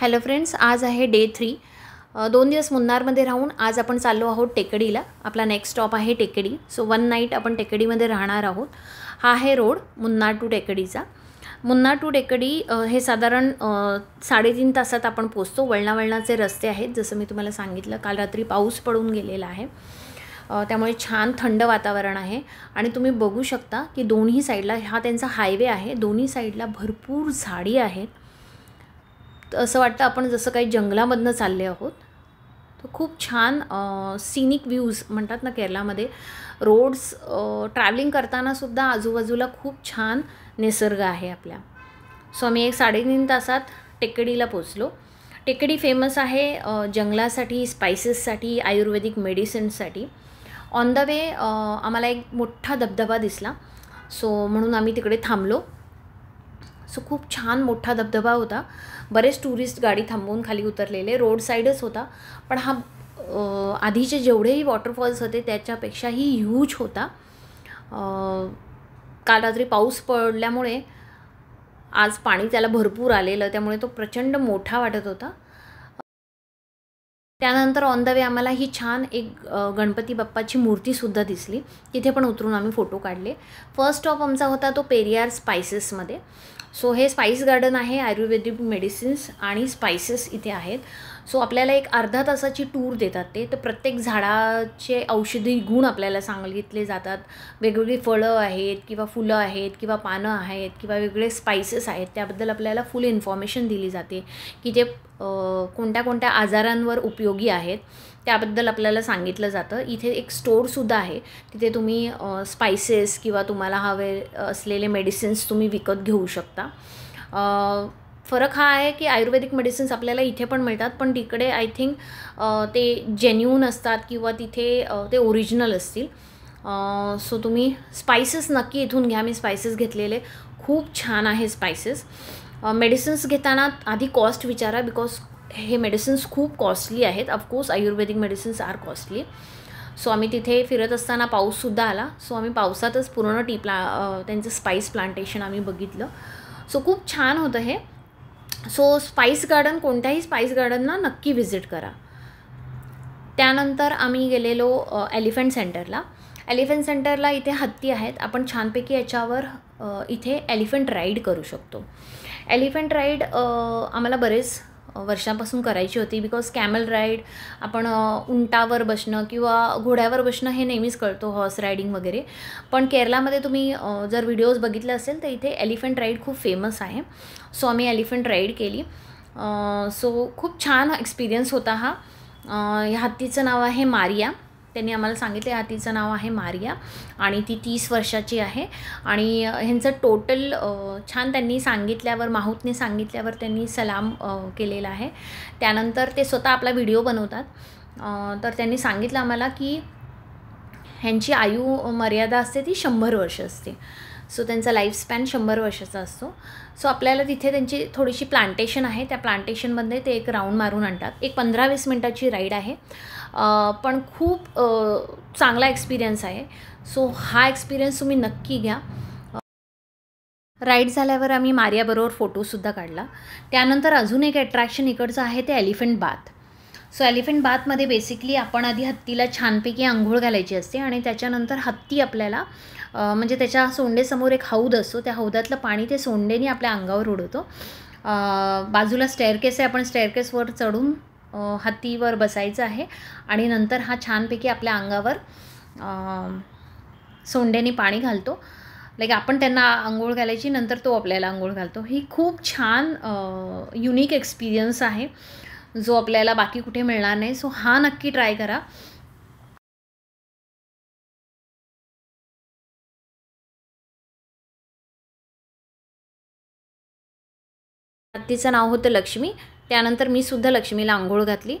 hello friends आज आहे day three दोन दिवस मुन्नारमध्ये राहून आज आपण चाललो आहोत टेकडीला आपला नेक्स्ट स्टॉप आहे टेकडी सो वन नाईट आपण टेकडीमध्ये राहणार आहोत हा आहे रोड मुन्नार टू टेकडीचा मुन्नार टू टेकडी हे साधारण साडेतीन तासात आपण पोचतो वळणावळणाचे रस्ते आहेत जसं मी तुम्हाला सांगितलं काल रात्री पाऊस पडून गेलेला आहे त्यामुळे छान थंड वातावरण आहे आणि तुम्ही बघू शकता की दोन्ही साईडला हा त्यांचा हायवे आहे दोन्ही साईडला भरपूर झाडी आहेत असं वाटतं आपण जसं काही जंगलामधनं चालले आहोत तर खूप छान सिनिक व्ह्यूज म्हणतात ना केरळामध्ये रोड्स ट्रॅव्हलिंग करतानासुद्धा आजूबाजूला खूप छान निसर्ग आहे आपल्या सो आम्ही एक साडेतीन तासात टेकडीला पोचलो टेकडी फेमस आहे जंगलासाठी स्पायसेससाठी आयुर्वेदिक मेडिसिन्ससाठी ऑन द वे आम्हाला एक मोठा धबधबा दिसला सो म्हणून आम्ही तिकडे थांबलो सो खूप छान मोठा धबधबा होता बरेच टुरिस्ट गाडी थांबवून खाली उतरलेले रोड साईडच होता पण हा आधीचे जेवढेही वॉटरफॉल्स होते त्याच्यापेक्षाही ह्यूज होता काल रात्री पाऊस पडल्यामुळे आज पाणी त्याला भरपूर आलेलं त्यामुळे तो प्रचंड मोठा वाटत होता त्यानंतर ऑन द वे आम्हाला ही छान एक गणपती बाप्पाची मूर्तीसुद्धा दिसली तिथे पण उतरून आम्ही फोटो काढले फर्स्ट स्टॉप आमचा होता तो पेरियार स्पायसेसमध्ये सो हे स्पाइस गार्डन आहे आयुर्वेदिक मेडिसिन्स आणि स्पायसेस इथे आहेत सो आपल्याला एक अर्धा तासाची टूर देतात ते तर प्रत्येक झाडाचे औषधी गुण आपल्याला सांगितले जातात वेगवेगळी फळं आहेत किंवा फुलं आहेत किंवा पानं आहेत किंवा वेगळे स्पायसेस आहेत त्याबद्दल आपल्याला फुल इन्फॉर्मेशन दिली जाते की जे कोणत्या कोणत्या आजारांवर उपयोगी आहेत त्याबद्दल आपल्याला सांगितलं जातं इथे एक स्टोअरसुद्धा आहे तिथे तुम्ही स्पायसेस किंवा तुम्हाला हवे असलेले मेडिसिन्स तुम्ही विकत घेऊ शकता फरक हा आहे की आयुर्वेदिक मेडिसिन्स आपल्याला इथे पण मिळतात पण तिकडे आय थिंक ते जेन्युन असतात किंवा तिथे ते ओरिजिनल असतील सो तुम्ही स्पायसेस नक्की इथून घ्या मी स्पायसेस घेतलेले खूप छान आहे स्पायसेस मेडिसिन्स घेताना आधी कॉस्ट विचारा बिकॉज हे मेडिसिन्स खूप कॉस्टली आहेत of course ayurvedic medicines are costly so आम्ही तिथे फिरत असताना पाऊससुद्धा आला सो आम्ही पावसातच पूर्ण टी प्ला त्यांचं स्पाईस प्लांटेशन आम्ही बघितलं सो खूप छान होतं हे सो स्पाइस गार्डन कोणत्याही स्पाइस गार्डनना नक्की व्हिजिट करा त्यानंतर आम्ही गेलेलो एलिफंट सेंटरला एलिफंट सेंटरला इथे हत्ती आहेत आपण छानपैकी याच्यावर इथे एलिफंट राईड करू शकतो एलिफंट राईड आम्हाला बरेच वर्षांपासून करायची होती बिकॉज कॅमल राईड आपण उंटावर बसणं किंवा घोड्यावर बसणं हे नेहमीच कळतो हॉर्स रायडिंग वगैरे पण केरळामध्ये तुम्ही जर व्हिडिओज बघितले असेल तर इथे एलिफंट राईड खूप फेमस आहे सो आम्ही एलिफंट राईड केली सो खूप छान एक्सपिरियन्स होता हा हत्तीचं नाव आहे मारिया त्यांनी आम्हाला सांगितले हा तिचं नाव आहे मारिया आणि ती तीस वर्षाची आहे आणि ह्यांचं टोटल छान त्यांनी सांगितल्यावर माहूतने सांगितल्यावर त्यांनी सलाम केलेला आहे त्यानंतर ते स्वतः आपला व्हिडिओ बनवतात तर त्यांनी सांगितलं आम्हाला की ह्यांची आयु मर्यादा असते ती शंभर वर्ष असते सो त्यांचा लाईफ स्पॅन शंभर वर्षाचा असतो सो आपल्याला तिथे त्यांची थोडीशी प्लांटेशन आहे त्या प्लांटेशनमध्ये ते एक राऊंड मारून आणतात एक पंधरा वीस मिनटाची राईड आहे पण खूप चांगला एक्सपिरियन्स आहे सो हा एक्सपिरियन्स तुम्ही नक्की घ्या राईड झाल्यावर आम्ही मारियाबरोबर फोटोसुद्धा काढला त्यानंतर अजून एक अट्रॅक्शन इकडचं आहे ते एलिफंट बाथ सो एलिफंट बाथमध्ये बेसिकली आपण आधी हत्तीला छानपैकी आंघोळ घालायची असते आणि त्याच्यानंतर हत्ती आपल्याला म्हणजे त्याच्या सोंडेसमोर एक हौद असतो त्या हौदातलं पाणी ते सोंडेने आपल्या अंगावर उडवतो बाजूला स्टेअरकेस आहे आपण स्टेअरकेसवर चढून हत्तीवर बसायचं आहे आणि नंतर हा छानपैकी आपल्या अंगावर सोंड्याने पाणी घालतो लाईक आपण त्यांना आंघोळ घालायची नंतर तो आपल्याला आंघोळ घालतो ही खूप छान युनिक एक्सपिरियन्स आहे जो आपल्याला बाकी कुठे मिळणार नाही सो हा नक्की ट्राय करा हत्तीचं नाव होतं लक्ष्मी त्यानंतर मी सुद्धा लक्ष्मीला आंघोळ घातली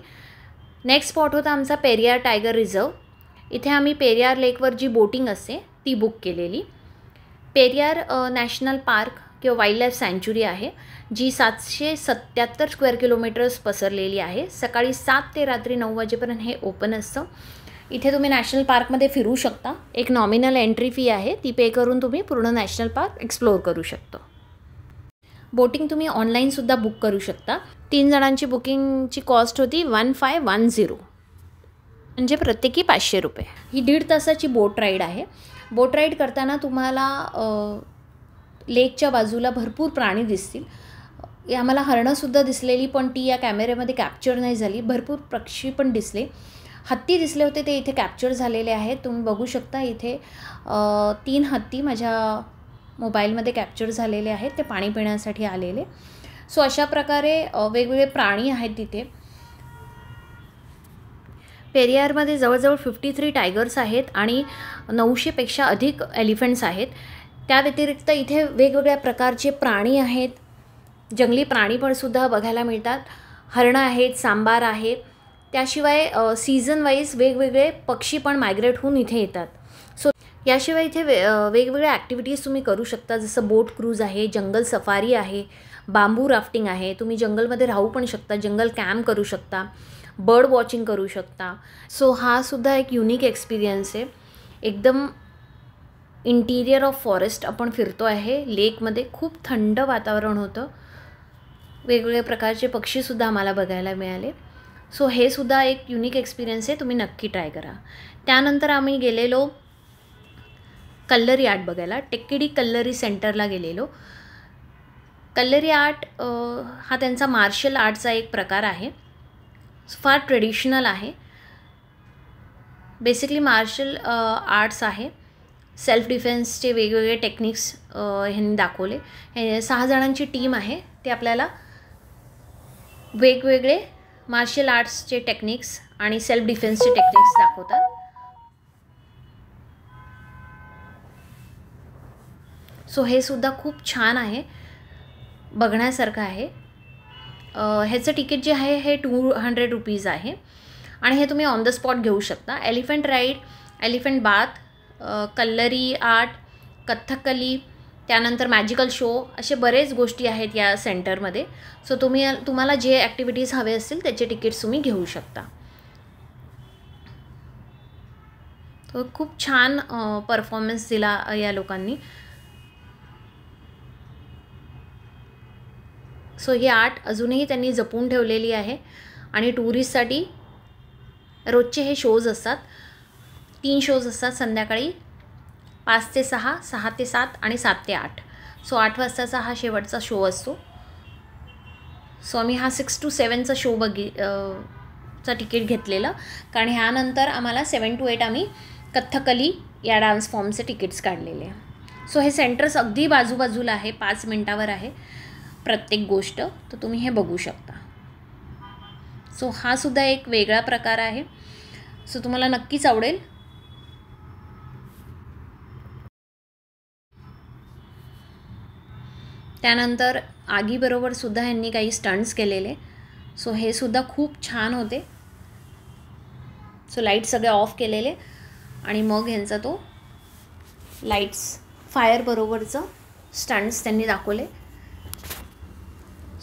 नेक्स्ट स्पॉट होता आमचा पेरियार टायगर रिझर्व इथे आम्ही पेरियार लेकवर जी बोटिंग असते ती बुक केलेली पेरियार नॅशनल पार्क किंवा वाईल्डलाईफ सँच्युरी आहे जी सातशे सत्त्याहत्तर स्क्वेअर किलोमीटर्स पसरलेली आहे सकाळी सात ते रात्री नऊ वाजेपर्यंत हे ओपन असतं इथे तुम्ही नॅशनल पार्कमध्ये फिरू शकता एक नॉमिनल एंट्री फी आहे ती पे करून तुम्ही पूर्ण नॅशनल पार्क एक्सप्लोअर करू शकता बोटिंग तुम्ही ऑनलाईनसुद्धा बुक करू शकता तीन जणांची बुकिंगची कॉस्ट होती वन फाय वन झिरो म्हणजे प्रत्येकी पाचशे रुपये ही दीड तासाची बोट राईड आहे बोट राईड करताना तुम्हाला लेकच्या बाजूला भरपूर प्राणी दिसतील आम्हाला हरणंसुद्धा दिसलेली पण ती या कॅमेऱ्यामध्ये कॅप्चर नाही झाली भरपूर पक्षी पण दिसले हत्ती दिसले होते ते इथे कॅप्चर झालेले आहेत तुम्ही बघू शकता इथे तीन हत्ती माझ्या मोबाईलमध्ये कॅप्चर झालेले आहेत ते पाणी पिण्यासाठी आलेले सो अशा प्रकारे वेगवेगळे प्राणी आहेत तिथे पेरियारमध्ये जवळजवळ फिफ्टी थ्री टायगर्स आहेत आणि नऊशेपेक्षा अधिक एलिफंट्स आहेत त्या व्यतिरिक्त इथे वेगवेगळ्या प्रकारचे प्राणी आहेत जंगली प्राणी पण सुद्धा बघायला मिळतात हरणं आहेत सांबार आहे त्याशिवाय सीझन वाईज वेगवेगळे पक्षी पण मायग्रेट होऊन इथे येतात सो याशिवाय इथे वे वेगवेगळ्या ॲक्टिव्हिटीज तुम्ही करू शकता जसं बोट क्रूज आहे जंगल सफारी आहे बांबू राफ्टिंग आहे तुम्ही जंगलमध्ये राहू पण शकता जंगल कॅम्प करू शकता बर्ड वॉचिंग करू शकता सो हा सुद्धा एक युनिक एक्सपिरियन्स आहे एकदम इंटिरियर ऑफ फॉरेस्ट आपण फिरतो आहे लेकमध्ये खूप थंड वातावरण होतं वेगवेगळ्या प्रकारचे पक्षीसुद्धा आम्हाला बघायला मिळाले सो हे सुद्धा एक युनिक एक्सपिरियन्स आहे तुम्ही नक्की ट्राय करा त्यानंतर आम्ही गेलेलो कल्लरी आर्ट बघायला टेक्केडी कल्लरी सेंटरला गेलेलो कल्लरी आर्ट हा त्यांचा मार्शल आर्टचा एक प्रकार आहे फार ट्रेडिशनल आहे बेसिकली मार्शल आर्ट्स आहे सेल्फ डिफेन्सचे वेगवेगळे टेक्निक्स ह्यांनी दाखवले हे सहा जणांची टीम आहे ते आपल्याला वेगवेगळे मार्शल आर्ट्सचे टेक्निक्स आणि सेल्फ डिफेन्सचे टेक्निक्स दाखवतात सो हे सुद्धा खूप छान आहे बघण्यासारखं आहे ह्याचं तिकीट जे आहे हे टू हंड्रेड रुपीज आहे आणि हे तुम्ही ऑन द स्पॉट घेऊ शकता elephant ride elephant bath Kalari art Kathakali त्यानंतर मॅजिकल शो असे बरेच गोष्टी आहेत या सेंटरमध्ये सो तुम्ही तुम्हाला जे ॲक्टिव्हिटीज हवे असतील त्याचे तिकीट्स तुम्ही घेऊ शकता खूप छान परफॉर्मन्स दिला या लोकांनी सो ही आर्ट अजूनही त्यांनी जपून ठेवलेली आहे आणि टुरिस्टसाठी रोजचे हे शोज असतात तीन शोज असतात संध्याकाळी पाच ते सहा सहा ते सात आणि सात ते आठ सो आठ वाजताचा हा शेवटचा शो असतो सो आम्ही हा सिक्स टू सेवनचा शो बघी चा तिकीट घेतलेलं कारण ह्यानंतर आम्हाला सेवन टू एट आम्ही कथ्थकली या डान्स फॉर्मचे तिकीट्स काढलेले सो हे सेंटर्स अगदी बाजूबाजूला आहे पाच मिनटावर आहे प्रत्येक गोष्ट तर तुम्ही हे बघू शकता सो हा सुद्धा एक वेगळा प्रकार आहे सो तुम्हाला नक्कीच आवडेल त्यानंतर आगीबरोबर सुद्धा यांनी काही स्टंट्स केलेले सो हे सुद्धा खूप छान होते सो लाईट सगळे ऑफ केलेले आणि मग यांचा तो लाईट्स फायरबरोबरचं स्टंट्स त्यांनी दाखवले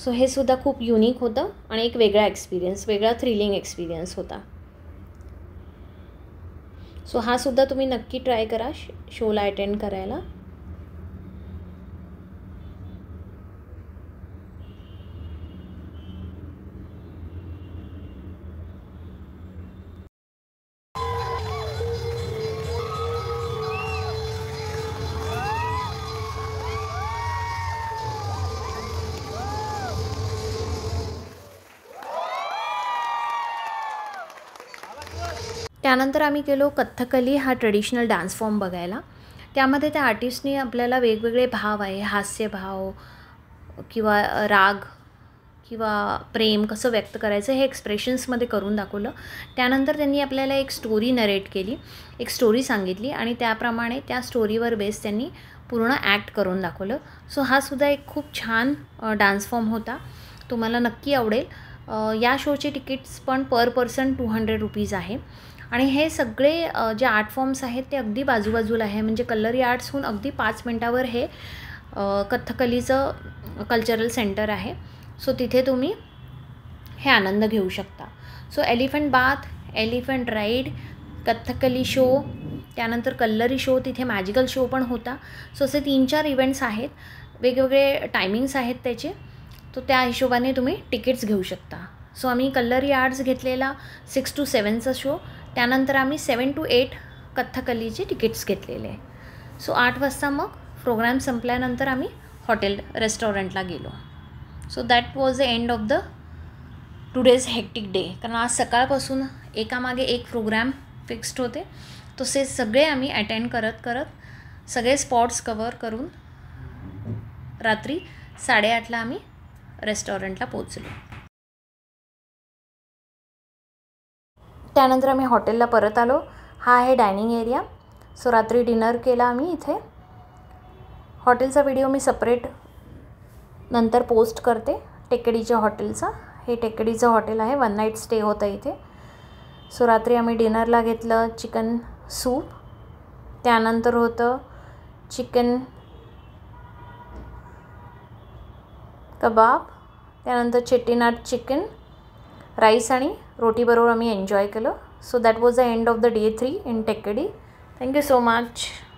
सो हे सुद्धा खूप युनिक होतं आणि एक वेगळा एक्सपिरियन्स वेगळा थ्रिलिंग एक्सपिरियन्स होता सो हा सुद्धा तुम्ही नक्की ट्राय करा शोला अटेंड करायला त्यानंतर आम्ही गेलो कथ्थकली हा ट्रेडिशनल डान्स फॉर्म बघायला त्यामध्ये त्या आर्टिस्टनी आपल्याला वेगवेगळे भाव आहे हास्यभाव किंवा राग किंवा प्रेम कसं व्यक्त करायचं हे एक्सप्रेशन्समध्ये करून दाखवलं त्यानंतर त्यांनी आपल्याला एक स्टोरी नरेट केली एक स्टोरी सांगितली आणि त्याप्रमाणे त्या स्टोरीवर बेस त्यांनी पूर्ण ॲक्ट करून दाखवलं सो हा सुद्धा एक खूप छान डान्स फॉर्म होता तुम्हाला नक्की आवडेल या शोचे तिकीट्स पण per person two hundred rupees आहे आणि हे सगळे जे आर्ट फॉर्म्स आहेत ते अगदी बाजूबाजूला आहे म्हणजे कल्लरी आर्ट्सहून अगदी पाच मिनटावर हे कथकलीचं कल्चरल सेंटर आहे सो तिथे तुम्ही हे आनंद घेऊ शकता so elephant bath elephant ride Kathakali show त्यानंतर कल्लरी शो तिथे मॅजिकल शो पण होता सो असे तीन चार इव्हेंट्स आहेत वेगवेगळे टायमिंग्स आहेत त्याचे तो त्या हिशोबाने तुम्ही तिकीट्स घेऊ शकता सो आम्ही कल्लरी आर्ट्स घेतलेला सिक्स टू सेवनचा शो त्यानंतर आम्ही सेवन टू एट कथ्थकलीचे तिकीट्स घेतलेले आहे सो आठ वाजता मग प्रोग्राम संपल्यानंतर आम्ही हॉटेल रेस्टॉरंटला गेलो so that was the end of the today's hectic day कारण आज सकाळपासून एकामागे एक प्रोग्राम फिक्स्ड होते तसे सगळे आम्ही अटेंड करत करत सगळे स्पॉट्स कवर करून रात्री साडेआठला आम्ही रेस्टॉरंटला पोचलो त्यानंतर आम्ही हॉटेलला परत आलो हा आहे डायनिंग एरिया सो रात्री डिनर केला आम्ही इथे हॉटेलचा व्हिडिओ मी सपरेट नंतर पोस्ट करते टेकडीच्या हॉटेलचा हे टेकडीचं हॉटेल आहे वन नाईट स्टे होतं इथे सो रात्री आम्ही डिनरला घेतलं चिकन सूप त्यानंतर होतं चिकन कबाब त्यानंतर चेट्टीनाट चिकन राईस आणि रोटीबरोबर आम्ही एन्जॉय केलं so that was the end of the day three in Thekkady thank you so much